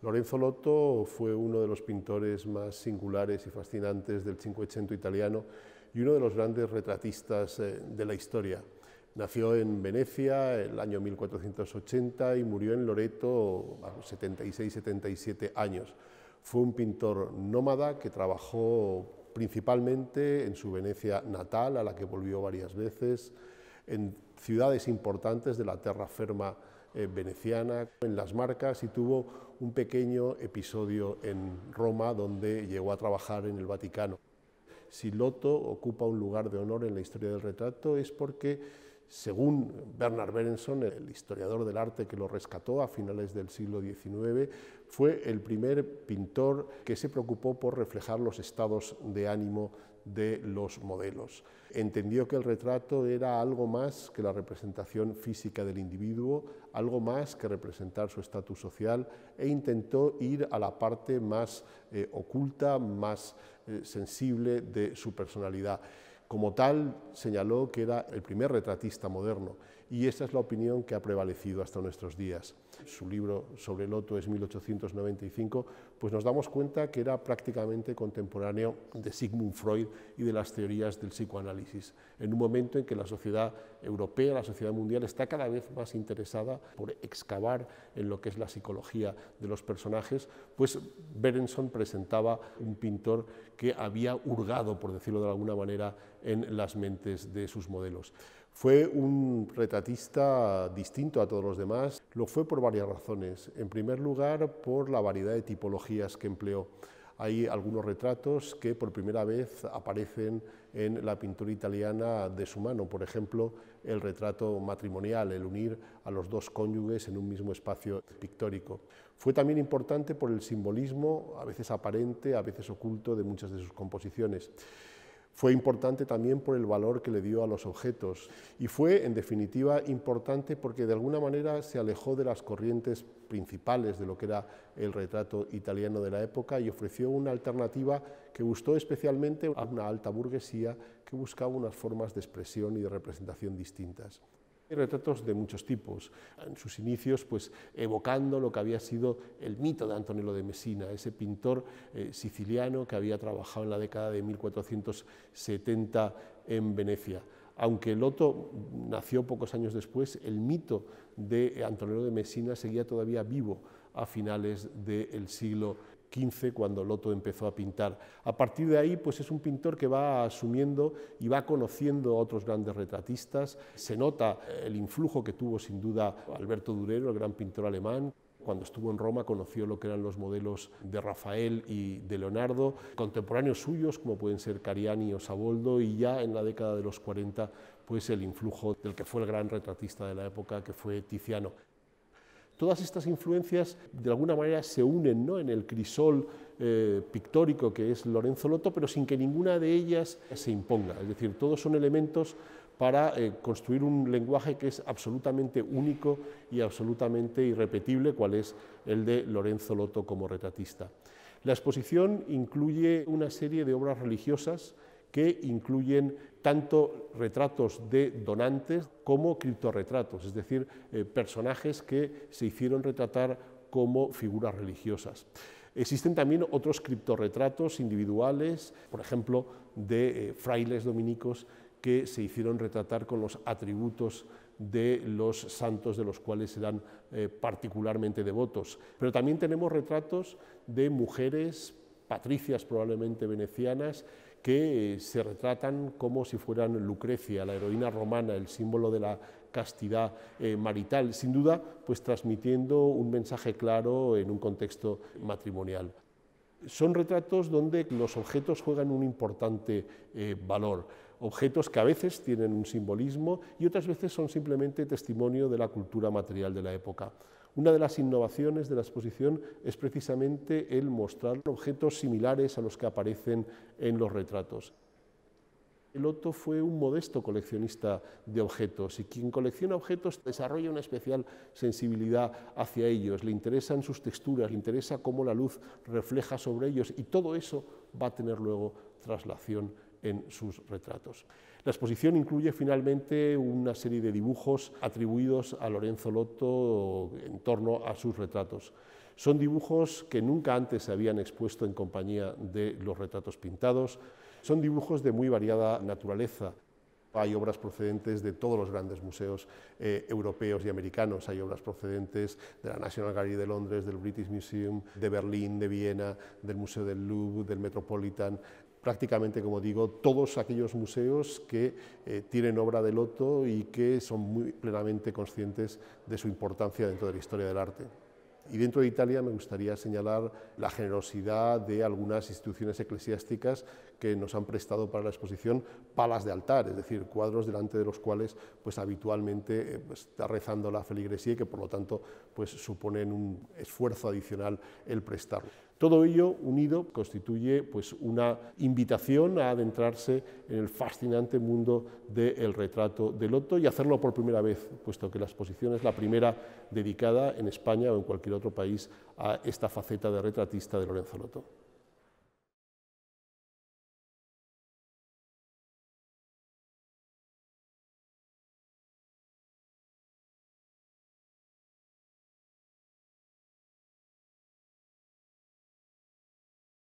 Lorenzo Lotto fue uno de los pintores más singulares y fascinantes del Cinquecento italiano y uno de los grandes retratistas eh, de la historia. Nació en Venecia el año 1480 y murió en Loreto a los 76-77 años. Fue un pintor nómada que trabajó principalmente en su Venecia natal, a la que volvió varias veces, en ciudades importantes de la terra ferma eh, veneciana, en las marcas y tuvo un pequeño episodio en Roma donde llegó a trabajar en el Vaticano. Si Loto ocupa un lugar de honor en la historia del retrato es porque según Bernard Berenson, el historiador del arte que lo rescató a finales del siglo XIX, fue el primer pintor que se preocupó por reflejar los estados de ánimo de los modelos. Entendió que el retrato era algo más que la representación física del individuo, algo más que representar su estatus social e intentó ir a la parte más eh, oculta, más eh, sensible de su personalidad. Como tal, señaló que era el primer retratista moderno y esta es la opinión que ha prevalecido hasta nuestros días. Su libro sobre el loto es 1895, pues nos damos cuenta que era prácticamente contemporáneo de Sigmund Freud y de las teorías del psicoanálisis, en un momento en que la sociedad europea, la sociedad mundial está cada vez más interesada por excavar en lo que es la psicología de los personajes, pues Berenson presentaba un pintor que había hurgado, por decirlo de alguna manera, en las mentes de sus modelos. Fue un retratista distinto a todos los demás. Lo fue por varias razones. En primer lugar, por la variedad de tipologías que empleó. Hay algunos retratos que por primera vez aparecen en la pintura italiana de su mano. Por ejemplo, el retrato matrimonial, el unir a los dos cónyuges en un mismo espacio pictórico. Fue también importante por el simbolismo, a veces aparente, a veces oculto, de muchas de sus composiciones. Fue importante también por el valor que le dio a los objetos y fue, en definitiva, importante porque de alguna manera se alejó de las corrientes principales de lo que era el retrato italiano de la época y ofreció una alternativa que gustó especialmente a una alta burguesía que buscaba unas formas de expresión y de representación distintas. Hay retratos de muchos tipos. En sus inicios, pues evocando lo que había sido el mito de Antonello de Messina, ese pintor eh, siciliano que había trabajado en la década de 1470 en Venecia. Aunque Loto nació pocos años después, el mito de Antonello de Messina seguía todavía vivo a finales del siglo cuando Lotto empezó a pintar. A partir de ahí, pues es un pintor que va asumiendo y va conociendo a otros grandes retratistas. Se nota eh, el influjo que tuvo sin duda Alberto Durero, el gran pintor alemán. Cuando estuvo en Roma conoció lo que eran los modelos de Rafael y de Leonardo, contemporáneos suyos como pueden ser Cariani o Saboldo y ya en la década de los 40 pues el influjo del que fue el gran retratista de la época que fue Tiziano. Todas estas influencias de alguna manera se unen ¿no? en el crisol eh, pictórico que es Lorenzo Lotto, pero sin que ninguna de ellas se imponga. Es decir, todos son elementos para eh, construir un lenguaje que es absolutamente único y absolutamente irrepetible, cual es el de Lorenzo Lotto como retratista. La exposición incluye una serie de obras religiosas, que incluyen tanto retratos de donantes como criptorretratos, es decir, eh, personajes que se hicieron retratar como figuras religiosas. Existen también otros criptorretratos individuales, por ejemplo, de eh, frailes dominicos que se hicieron retratar con los atributos de los santos de los cuales eran eh, particularmente devotos. Pero también tenemos retratos de mujeres patricias probablemente venecianas que eh, se retratan como si fueran Lucrecia, la heroína romana, el símbolo de la castidad eh, marital, sin duda, pues transmitiendo un mensaje claro en un contexto matrimonial. Son retratos donde los objetos juegan un importante eh, valor objetos que a veces tienen un simbolismo y otras veces son simplemente testimonio de la cultura material de la época. Una de las innovaciones de la exposición es precisamente el mostrar objetos similares a los que aparecen en los retratos. El Otto fue un modesto coleccionista de objetos y quien colecciona objetos desarrolla una especial sensibilidad hacia ellos, le interesan sus texturas, le interesa cómo la luz refleja sobre ellos y todo eso va a tener luego traslación en sus retratos. La exposición incluye finalmente una serie de dibujos atribuidos a Lorenzo Lotto en torno a sus retratos. Son dibujos que nunca antes se habían expuesto en compañía de los retratos pintados. Son dibujos de muy variada naturaleza. Hay obras procedentes de todos los grandes museos eh, europeos y americanos, hay obras procedentes de la National Gallery de Londres, del British Museum, de Berlín, de Viena, del Museo del Louvre, del Metropolitan, prácticamente, como digo, todos aquellos museos que eh, tienen obra de Loto y que son muy plenamente conscientes de su importancia dentro de la historia del arte. Y dentro de Italia me gustaría señalar la generosidad de algunas instituciones eclesiásticas que nos han prestado para la exposición palas de altar, es decir, cuadros delante de los cuales pues habitualmente eh, pues, está rezando la feligresía y que por lo tanto pues suponen un esfuerzo adicional el prestarlo. Todo ello unido constituye pues, una invitación a adentrarse en el fascinante mundo del retrato de Lotto y hacerlo por primera vez, puesto que la exposición es la primera dedicada en España o en cualquier otro país a esta faceta de retratista de Lorenzo Lotto.